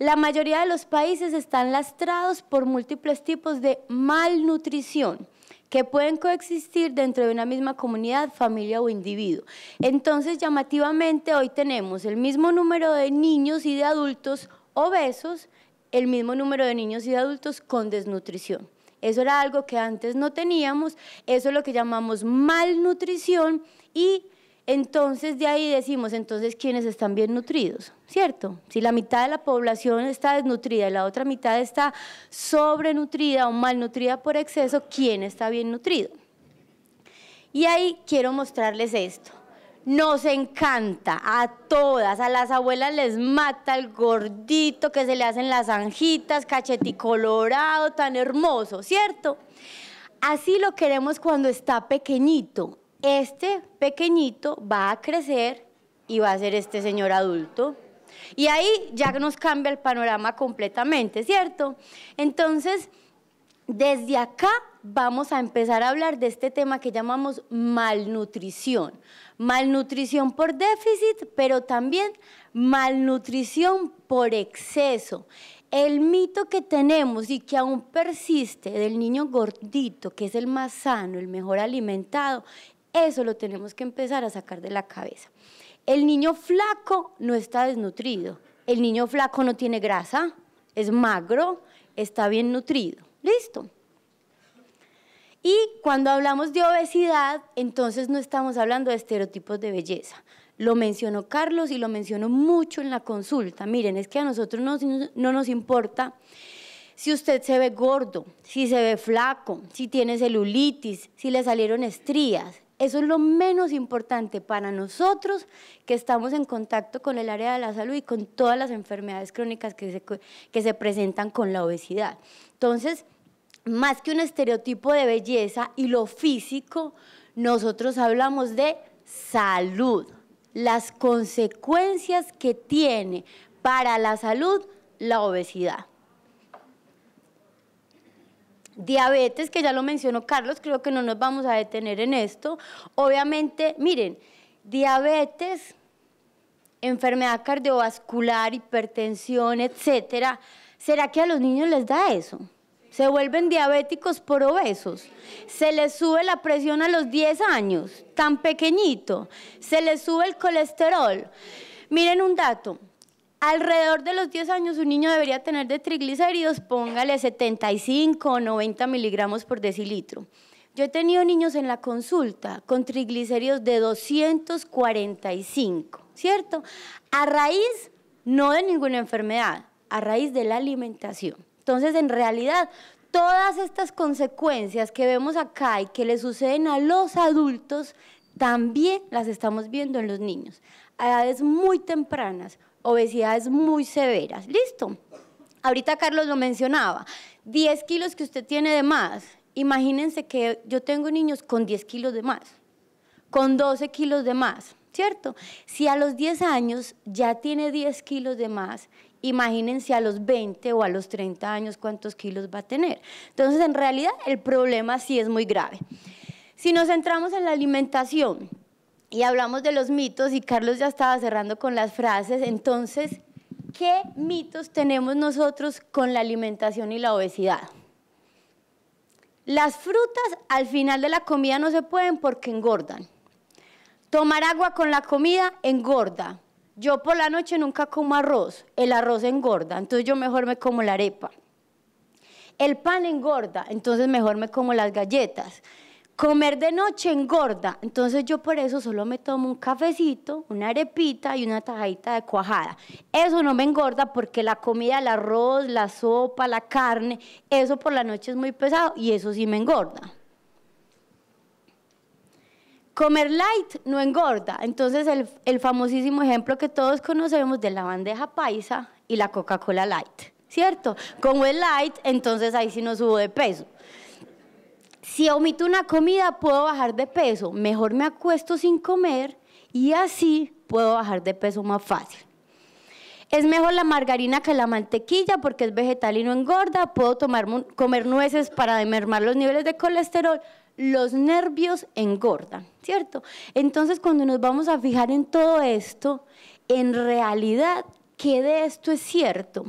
La mayoría de los países están lastrados por múltiples tipos de malnutrición que pueden coexistir dentro de una misma comunidad, familia o individuo. Entonces, llamativamente, hoy tenemos el mismo número de niños y de adultos obesos, el mismo número de niños y de adultos con desnutrición. Eso era algo que antes no teníamos, eso es lo que llamamos malnutrición y entonces de ahí decimos, entonces, ¿quiénes están bien nutridos? ¿Cierto? Si la mitad de la población está desnutrida y la otra mitad está sobrenutrida o malnutrida por exceso, ¿quién está bien nutrido? Y ahí quiero mostrarles esto. Nos encanta a todas, a las abuelas les mata el gordito que se le hacen las anjitas, colorado, tan hermoso, ¿cierto? Así lo queremos cuando está pequeñito, este pequeñito va a crecer y va a ser este señor adulto. Y ahí ya nos cambia el panorama completamente, ¿cierto? Entonces, desde acá vamos a empezar a hablar de este tema que llamamos malnutrición. Malnutrición por déficit, pero también malnutrición por exceso. El mito que tenemos y que aún persiste del niño gordito, que es el más sano, el mejor alimentado, eso lo tenemos que empezar a sacar de la cabeza. El niño flaco no está desnutrido. El niño flaco no tiene grasa, es magro, está bien nutrido. Listo. Y cuando hablamos de obesidad, entonces no estamos hablando de estereotipos de belleza. Lo mencionó Carlos y lo mencionó mucho en la consulta. Miren, es que a nosotros no, nos importa si usted se ve gordo, si se ve flaco, si tiene celulitis, si le salieron estrías. Eso es lo menos importante para nosotros que estamos en contacto con el área de la salud y con todas las enfermedades crónicas que se, que se presentan con la obesidad. Entonces, más que un estereotipo de belleza y lo físico, nosotros hablamos de salud, las consecuencias que tiene para la salud la obesidad diabetes, que ya lo mencionó Carlos, creo que no nos vamos a detener en esto. Obviamente, miren, diabetes, enfermedad cardiovascular, hipertensión, etcétera. ¿Será que a los niños les da eso? Se vuelven diabéticos por obesos. Se les sube la presión a los 10 años, tan pequeñito. Se les sube el colesterol. Miren un dato, Alrededor de los 10 años un niño debería tener de triglicéridos, póngale 75 o 90 miligramos por decilitro. Yo he tenido niños en la consulta con triglicéridos de 245, ¿cierto? A raíz no de ninguna enfermedad, a raíz de la alimentación. Entonces, en realidad, todas estas consecuencias que vemos acá y que le suceden a los adultos, también las estamos viendo en los niños, a edades muy tempranas obesidades muy severas. Listo. Ahorita Carlos lo mencionaba, 10 kilos que usted tiene de más. Imagínense que yo tengo niños con 10 kilos de más, con 12 kilos de más, ¿cierto? Si a los 10 años ya tiene 10 kilos de más, imagínense a los 20 o a los 30 años cuántos kilos va a tener. Entonces, en realidad, el problema sí es muy grave. Si nos centramos en la alimentación, y hablamos de los mitos y Carlos ya estaba cerrando con las frases. Entonces, ¿qué mitos tenemos nosotros con la alimentación y la obesidad? Las frutas al final de la comida no se pueden porque engordan. Tomar agua con la comida engorda. Yo por la noche nunca como arroz, el arroz engorda, entonces yo mejor me como la arepa. El pan engorda, entonces mejor me como las galletas comer de noche engorda. Entonces yo por eso solo me tomo un cafecito, una arepita y una tajadita de cuajada. Eso no me engorda porque la comida, el arroz, la sopa, la carne, eso por la noche es muy pesado y eso sí me engorda. Comer light no engorda. Entonces el, famosísimo ejemplo que todos conocemos de la bandeja paisa y la Coca-Cola light, ¿cierto? Como el light, entonces ahí sí no subo de peso si omito una comida puedo bajar de peso, mejor me acuesto sin comer y así puedo bajar de peso más fácil. Es mejor la margarina que la mantequilla porque es vegetal y no engorda. Puedo tomar, comer nueces para mermar los niveles de colesterol. Los nervios engordan, ¿cierto? Entonces, cuando nos vamos a fijar en todo esto, en realidad, ¿qué de esto es cierto?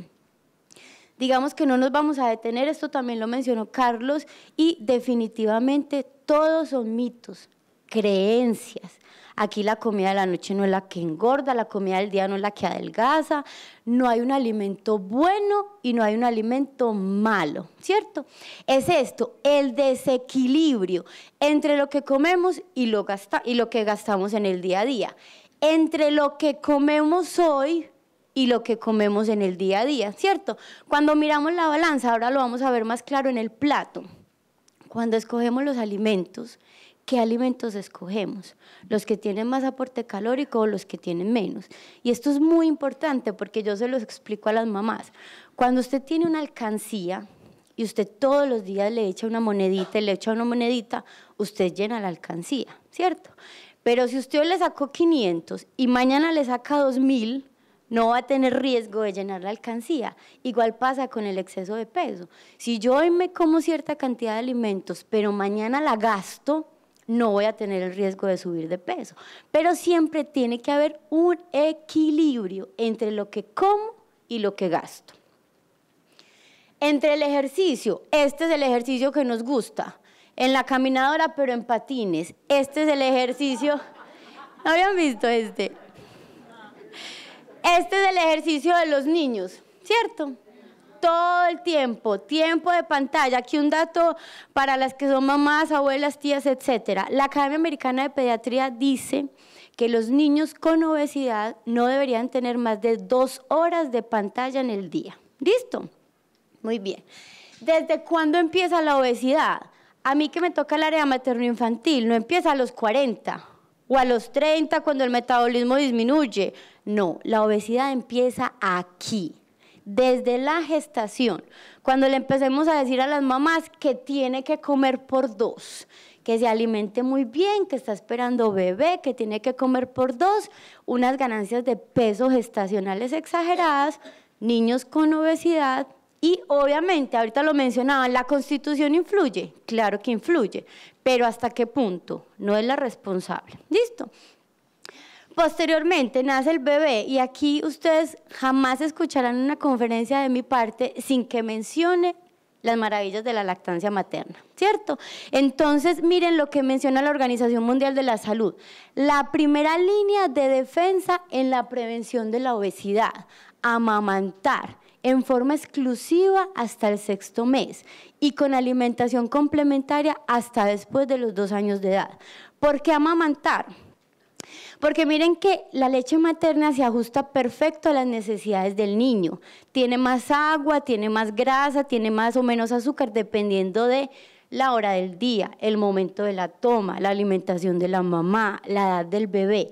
digamos que no nos vamos a detener, esto también lo mencionó Carlos, y definitivamente todos son mitos, creencias. Aquí la comida de la noche no es la que engorda, la comida del día no es la que adelgaza, no hay un alimento bueno y no hay un alimento malo, ¿cierto? Es esto, el desequilibrio entre lo que comemos y lo, y lo que gastamos en el día a día. Entre lo que comemos hoy, y lo que comemos en el día a día, ¿cierto? Cuando miramos la balanza, ahora lo vamos a ver más claro en el plato. Cuando escogemos los alimentos, ¿qué alimentos escogemos? ¿Los que tienen más aporte calórico o los que tienen menos? Y esto es muy importante porque yo se los explico a las mamás. Cuando usted tiene una alcancía y usted todos los días le echa una monedita y le echa una monedita, usted llena la alcancía, ¿cierto? Pero si usted le sacó 500 y mañana le saca 2000, no va a tener riesgo de llenar la alcancía. Igual pasa con el exceso de peso. Si yo hoy me como cierta cantidad de alimentos, pero mañana la gasto, no voy a tener el riesgo de subir de peso. Pero siempre tiene que haber un equilibrio entre lo que como y lo que gasto. Entre el ejercicio, este es el ejercicio que nos gusta, en la caminadora pero en patines, este es el ejercicio, ¿no habían visto este? Este es el ejercicio de los niños, ¿cierto? Todo el tiempo, tiempo de pantalla. Aquí un dato para las que son mamás, abuelas, tías, etcétera. La Academia Americana de Pediatría dice que los niños con obesidad no deberían tener más de dos horas de pantalla en el día. ¿Listo? Muy bien. ¿Desde cuándo empieza la obesidad? A mí que me toca el área materno-infantil, no empieza a los 40 o a los 30 cuando el metabolismo disminuye. No, la obesidad empieza aquí, desde la gestación. Cuando le empecemos a decir a las mamás que tiene que comer por dos, que se alimente muy bien, que está esperando bebé, que tiene que comer por dos, unas ganancias de peso gestacionales exageradas, niños con obesidad, y obviamente, ahorita lo mencionaba, ¿la constitución influye? Claro que influye, pero ¿hasta qué punto? No es la responsable. ¿Listo? Posteriormente nace el bebé y aquí ustedes jamás escucharán una conferencia de mi parte sin que mencione las maravillas de la lactancia materna, ¿cierto? Entonces, miren lo que menciona la Organización Mundial de la Salud, la primera línea de defensa en la prevención de la obesidad, amamantar, en forma exclusiva hasta el sexto mes y con alimentación complementaria hasta después de los dos años de edad. ¿Por qué amamantar? Porque miren que la leche materna se ajusta perfecto a las necesidades del niño. Tiene más agua, tiene más grasa, tiene más o menos azúcar, dependiendo de la hora del día, el momento de la toma, la alimentación de la mamá, la edad del bebé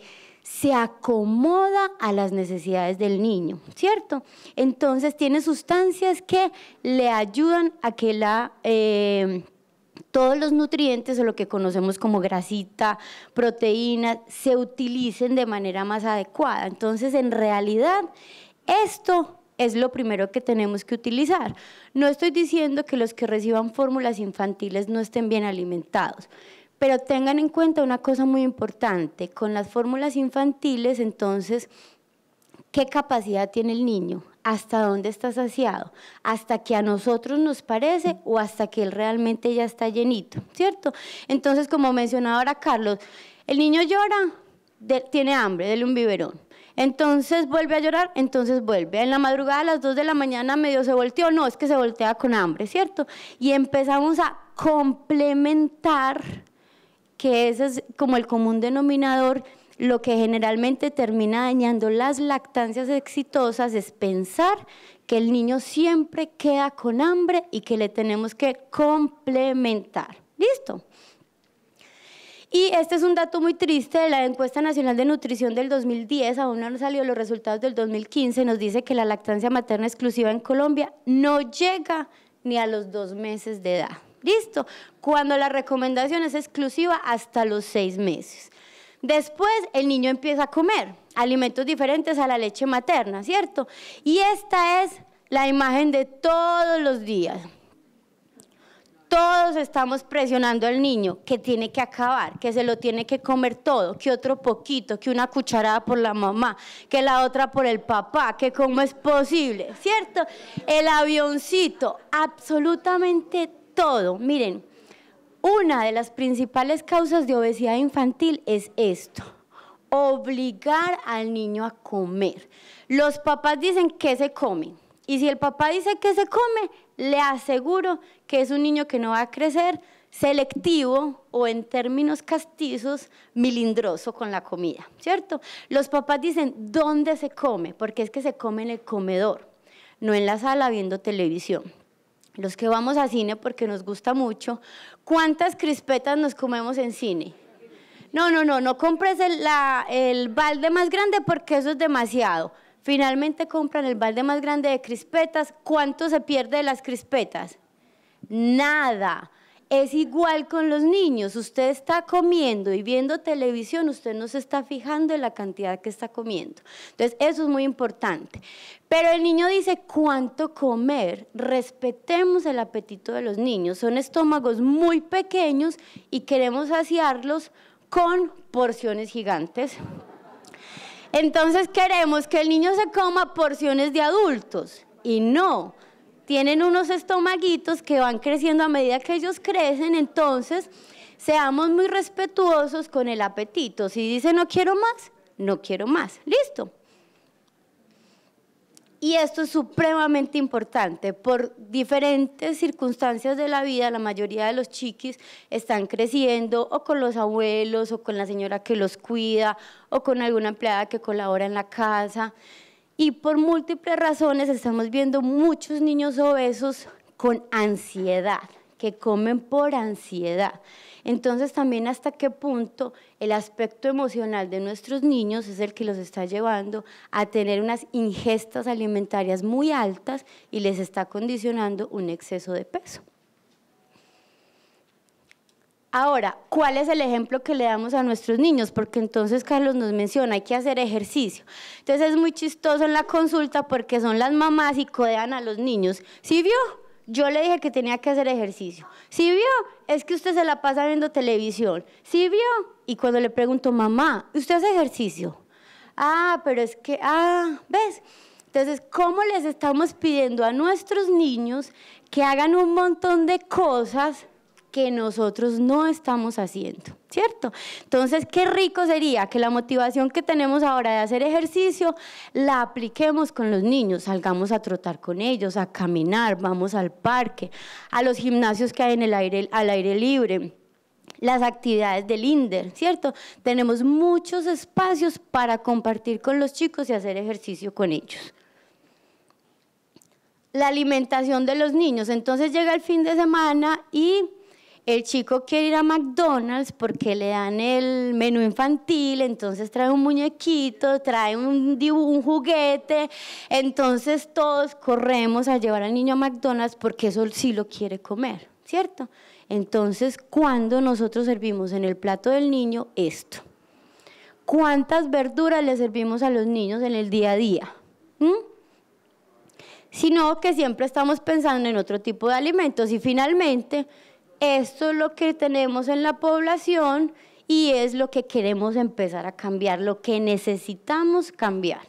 se acomoda a las necesidades del niño, ¿cierto? Entonces tiene sustancias que le ayudan a que la... Eh, todos los nutrientes o lo que conocemos como grasita, proteína, se utilicen de manera más adecuada. Entonces, en realidad, esto es lo primero que tenemos que utilizar. No estoy diciendo que los que reciban fórmulas infantiles no estén bien alimentados. Pero tengan en cuenta una cosa muy importante, con las fórmulas infantiles, entonces, ¿qué capacidad tiene el niño? ¿Hasta dónde está saciado? ¿Hasta que a nosotros nos parece o hasta que él realmente ya está llenito? ¿Cierto? Entonces, como mencionaba ahora Carlos, el niño llora, tiene hambre, dele un biberón. Entonces vuelve a llorar, entonces vuelve. En la madrugada a las 2 de la mañana medio se volteó, no, es que se voltea con hambre, ¿cierto? Y empezamos a complementar que ese es como el común denominador, lo que generalmente termina dañando las lactancias exitosas es pensar que el niño siempre queda con hambre y que le tenemos que complementar. ¿Listo? Y este es un dato muy triste de la encuesta nacional de nutrición del 2010, aún no han salido los resultados del 2015, nos dice que la lactancia materna exclusiva en Colombia no llega ni a los dos meses de edad. Listo. Cuando la recomendación es exclusiva hasta los seis meses. Después el niño empieza a comer alimentos diferentes a la leche materna, ¿cierto? Y esta es la imagen de todos los días. Todos estamos presionando al niño que tiene que acabar, que se lo tiene que comer todo, que otro poquito, que una cucharada por la mamá, que la otra por el papá, que cómo es posible, ¿cierto? El avioncito, absolutamente todo todo. Miren, una de las principales causas de obesidad infantil es esto, obligar al niño a comer. Los papás dicen que se come Y si el papá dice que se come, le aseguro que es un niño que no va a crecer selectivo o en términos castizos, milindroso con la comida, ¿cierto? Los papás dicen, ¿dónde se come? Porque es que se come en el comedor, no en la sala viendo televisión los que vamos a cine porque nos gusta mucho, ¿cuántas crispetas nos comemos en cine? No, no, no, no compres el, el balde más grande porque eso es demasiado. Finalmente compran el balde más grande de crispetas. ¿Cuánto se pierde de las crispetas? Nada. Es igual con los niños. Usted está comiendo y viendo televisión, usted no se está fijando en la cantidad que está comiendo. Entonces, eso es muy importante. Pero el niño dice cuánto comer. Respetemos el apetito de los niños. Son estómagos muy pequeños y queremos saciarlos con porciones gigantes. Entonces queremos que el niño se coma porciones de adultos y no. Tienen unos estomaguitos que van creciendo a medida que ellos crecen, entonces seamos muy respetuosos con el apetito. Si dice no quiero más, no quiero más. Listo. Y esto es supremamente importante. Por diferentes circunstancias de la vida, la mayoría de los chiquis están creciendo o con los abuelos o con la señora que los cuida o con alguna empleada que colabora en la casa. Y por múltiples razones estamos viendo muchos niños obesos con ansiedad, que comen por ansiedad. Entonces también hasta qué punto el aspecto emocional de nuestros niños es el que los está llevando a tener unas ingestas alimentarias muy altas y les está condicionando un exceso de peso. Ahora, ¿cuál es el ejemplo que le damos a nuestros niños? Porque entonces Carlos nos menciona, hay que hacer ejercicio. Entonces es muy chistoso en la consulta porque son las mamás y codean a los niños. ¿Sí vio? Yo le dije que tenía que hacer ejercicio. Si vio, es que usted se la pasa viendo televisión. Si vio, y cuando le pregunto, mamá, ¿usted hace ejercicio? Ah, pero es que, ah, ¿ves? Entonces, ¿cómo les estamos pidiendo a nuestros niños que hagan un montón de cosas que nosotros no estamos haciendo? ¿cierto? Entonces, qué rico sería que la motivación que tenemos ahora de hacer ejercicio la apliquemos con los niños, salgamos a trotar con ellos, a caminar, vamos al parque, a los gimnasios que hay en el aire, al aire libre las actividades del INDER, ¿cierto? Tenemos muchos espacios para compartir con los chicos y hacer ejercicio con ellos la alimentación de los niños. Entonces llega el fin de semana y el chico quiere ir a McDonald's porque le dan el menú infantil, entonces trae un muñequito, trae un, juguete, entonces todos corremos a llevar al niño a McDonald's porque eso sí lo quiere comer, ¿cierto? Entonces, cuando nosotros servimos en el plato del niño esto, ¿cuántas verduras le servimos a los niños en el día a día? ¿Mm? Sino que siempre estamos pensando en otro tipo de alimentos y finalmente esto es lo que tenemos en la población y es lo que queremos empezar a cambiar, lo que necesitamos cambiar.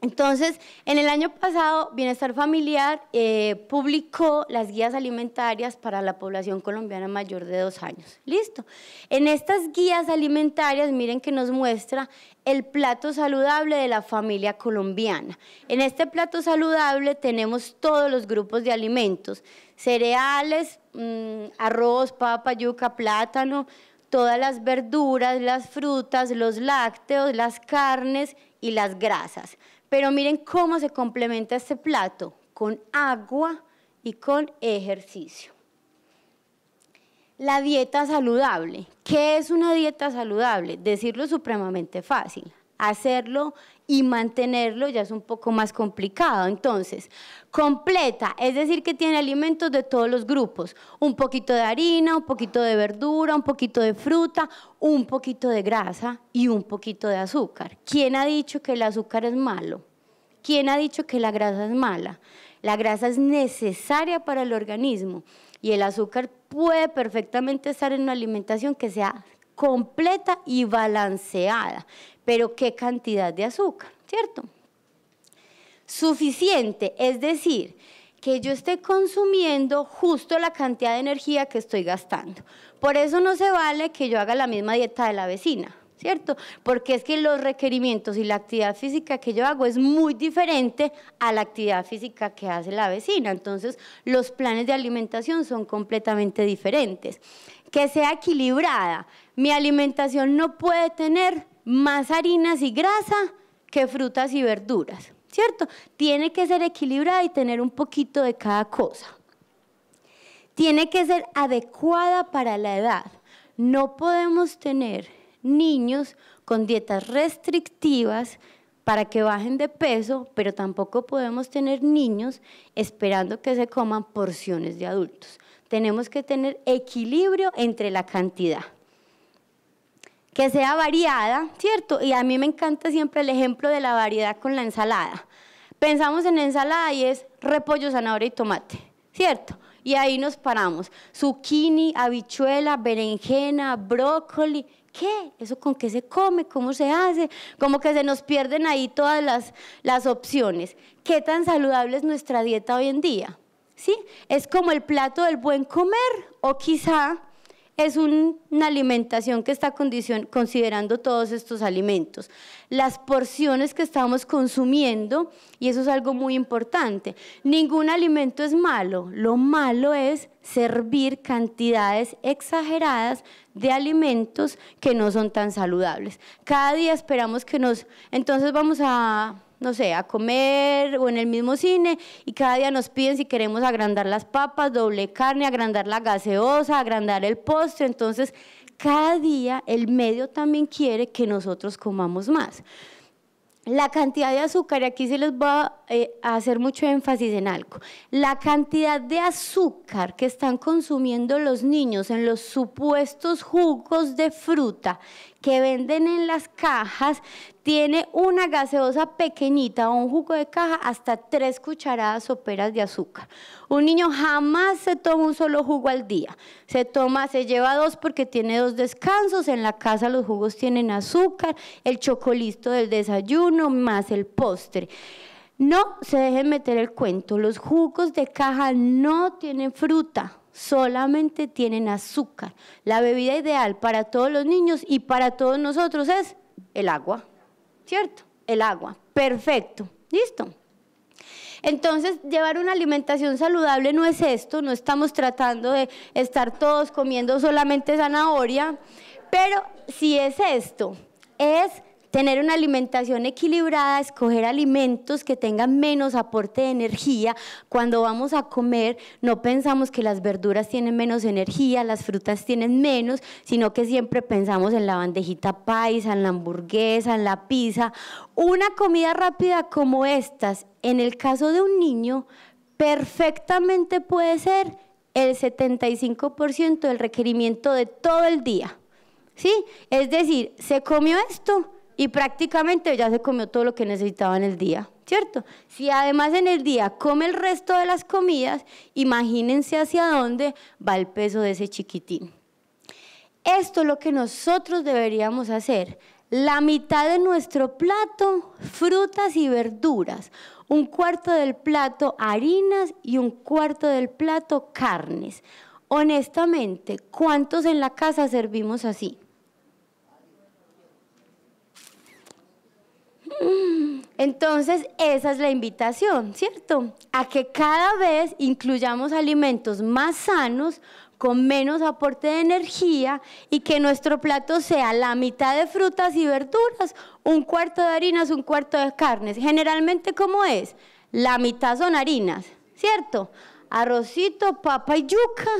Entonces, en el año pasado, Bienestar Familiar eh, publicó las guías alimentarias para la población colombiana mayor de dos años. Listo. En estas guías alimentarias, miren que nos muestra el plato saludable de la familia colombiana. En este plato saludable tenemos todos los grupos de alimentos, cereales, mm, arroz, papa, yuca, plátano, todas las verduras, las frutas, los lácteos, las carnes y las grasas. Pero miren cómo se complementa este plato, con agua y con ejercicio. La dieta saludable. ¿Qué es una dieta saludable? Decirlo supremamente fácil, hacerlo y mantenerlo ya es un poco más complicado. Entonces, completa, es decir, que tiene alimentos de todos los grupos, un poquito de harina, un poquito de verdura, un poquito de fruta, un poquito de grasa y un poquito de azúcar. ¿Quién ha dicho que el azúcar es malo? ¿Quién ha dicho que la grasa es mala? La grasa es necesaria para el organismo y el azúcar puede perfectamente estar en una alimentación que sea completa y balanceada, pero qué cantidad de azúcar, ¿cierto? Suficiente, es decir, que yo esté consumiendo justo la cantidad de energía que estoy gastando. Por eso no se vale que yo haga la misma dieta de la vecina, ¿cierto? Porque es que los requerimientos y la actividad física que yo hago es muy diferente a la actividad física que hace la vecina. Entonces, los planes de alimentación son completamente diferentes. Que sea equilibrada, mi alimentación no puede tener más harinas y grasa que frutas y verduras, ¿cierto? Tiene que ser equilibrada y tener un poquito de cada cosa. Tiene que ser adecuada para la edad. No podemos tener niños con dietas restrictivas para que bajen de peso, pero tampoco podemos tener niños esperando que se coman porciones de adultos. Tenemos que tener equilibrio entre la cantidad que sea variada, ¿cierto? Y a mí me encanta siempre el ejemplo de la variedad con la ensalada. Pensamos en ensalada y es repollo, zanahoria y tomate, ¿cierto? Y ahí nos paramos. Zucchini, habichuela, berenjena, brócoli. ¿Qué? ¿Eso con qué se come? ¿Cómo se hace? Como que se nos pierden ahí todas las, opciones. ¿Qué tan saludable es nuestra dieta hoy en día? ¿Sí? Es como el plato del buen comer o quizá es una alimentación que está considerando todos estos alimentos, las porciones que estamos consumiendo, y eso es algo muy importante. Ningún alimento es malo, lo malo es servir cantidades exageradas de alimentos que no son tan saludables. Cada día esperamos que nos... Entonces vamos a no sé, a comer o en el mismo cine y cada día nos piden si queremos agrandar las papas, doble carne, agrandar la gaseosa, agrandar el postre. Entonces, cada día el medio también quiere que nosotros comamos más. La cantidad de azúcar, y aquí se les va a eh, hacer mucho énfasis en algo, la cantidad de azúcar que están consumiendo los niños en los supuestos jugos de fruta que venden en las cajas tiene una gaseosa pequeñita o un jugo de caja hasta tres cucharadas soperas de azúcar. Un niño jamás se toma un solo jugo al día. Se toma, se lleva dos porque tiene dos descansos. En la casa los jugos tienen azúcar, el chocolito del desayuno más el postre. No se dejen meter el cuento. Los jugos de caja no tienen fruta solamente tienen azúcar. La bebida ideal para todos los niños y para todos nosotros es el agua. ¿cierto? El agua. Perfecto. Listo. Entonces, llevar una alimentación saludable no es esto, no estamos tratando de estar todos comiendo solamente zanahoria, pero si es esto, es tener una alimentación equilibrada, escoger alimentos que tengan menos aporte de energía. Cuando vamos a comer, no pensamos que las verduras tienen menos energía, las frutas tienen menos, sino que siempre pensamos en la bandejita paisa, en la hamburguesa, en la pizza. Una comida rápida como estas, en el caso de un niño, perfectamente puede ser el 75% del requerimiento de todo el día. ¿Sí? Es decir, se comió esto y prácticamente ya se comió todo lo que necesitaba en el día, ¿cierto? Si además en el día come el resto de las comidas, imagínense hacia dónde va el peso de ese chiquitín. Esto es lo que nosotros deberíamos hacer. La mitad de nuestro plato, frutas y verduras. Un cuarto del plato, harinas y un cuarto del plato, carnes. Honestamente, ¿cuántos en la casa servimos así? Entonces, esa es la invitación, ¿cierto? A que cada vez incluyamos alimentos más sanos, con menos aporte de energía y que nuestro plato sea la mitad de frutas y verduras, un cuarto de harinas, un cuarto de carnes. Generalmente, ¿cómo es? La mitad son harinas, ¿cierto? Arrocito, papa y yuca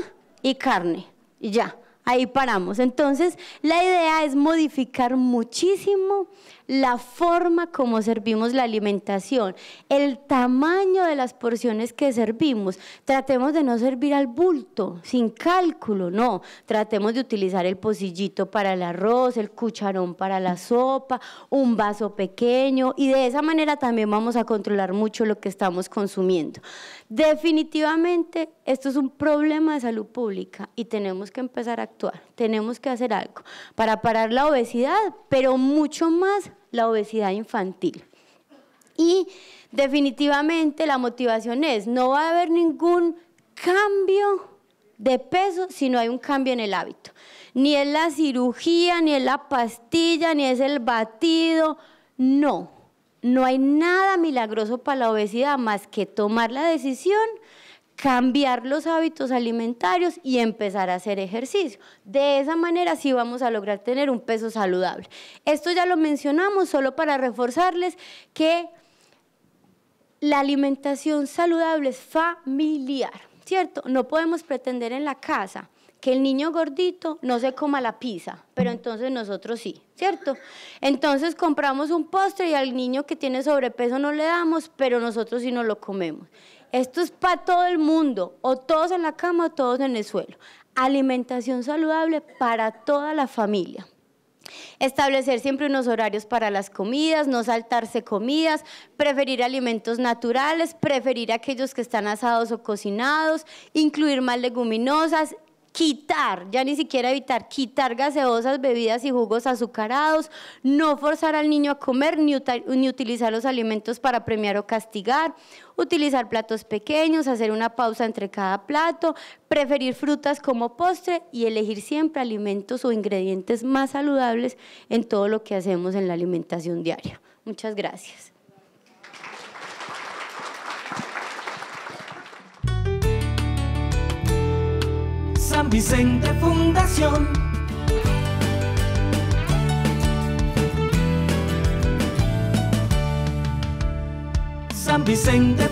y carne. Y ya, ahí paramos. Entonces, la idea es modificar muchísimo la forma como servimos la alimentación, el tamaño de las porciones que servimos. Tratemos de no servir al bulto, sin cálculo, no. Tratemos de utilizar el pocillito para el arroz, el cucharón para la sopa, un vaso pequeño y de esa manera también vamos a controlar mucho lo que estamos consumiendo. Definitivamente esto es un problema de salud pública y tenemos que empezar a actuar, tenemos que hacer algo para parar la obesidad, pero mucho más la obesidad infantil. Y definitivamente la motivación es, no va a haber ningún cambio de peso si no hay un cambio en el hábito. Ni es la cirugía, ni es la pastilla, ni es el batido, no. No hay nada milagroso para la obesidad más que tomar la decisión cambiar los hábitos alimentarios y empezar a hacer ejercicio. De esa manera sí vamos a lograr tener un peso saludable. Esto ya lo mencionamos solo para reforzarles que la alimentación saludable es familiar, ¿cierto? No podemos pretender en la casa que el niño gordito no se coma la pizza, pero entonces nosotros sí, ¿cierto? Entonces compramos un postre y al niño que tiene sobrepeso no le damos, pero nosotros sí nos lo comemos. Esto es para todo el mundo, o todos en la cama o todos en el suelo. Alimentación saludable para toda la familia. Establecer siempre unos horarios para las comidas, no saltarse comidas, preferir alimentos naturales, preferir aquellos que están asados o cocinados, incluir más leguminosas, quitar, ya ni siquiera evitar, quitar gaseosas, bebidas y jugos azucarados, no forzar al niño a comer ni, utilizar los alimentos para premiar o castigar, utilizar platos pequeños, hacer una pausa entre cada plato, preferir frutas como postre y elegir siempre alimentos o ingredientes más saludables en todo lo que hacemos en la alimentación diaria. Muchas gracias. San Vicente Fundación. San Vicente Fundación.